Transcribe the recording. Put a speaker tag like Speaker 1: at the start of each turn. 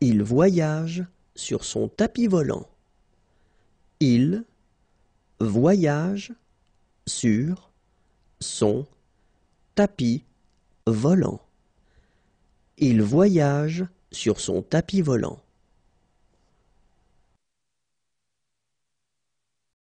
Speaker 1: Il voyage sur son tapis volant. Il voyage sur son tapis volant. Il voyage sur son tapis volant.